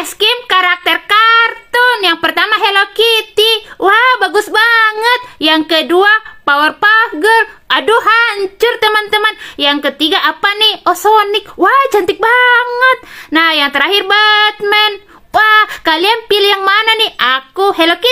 Eskim karakter kartun. Yang pertama Hello Kitty. Wah, bagus banget. Yang kedua Powerpuff Girl. Aduh, hancur teman-teman. Yang ketiga apa nih? Oh, Sonic. Wah, cantik banget. Nah, yang terakhir Batman. Wah, kalian pilih yang mana nih? Aku Hello Kitty.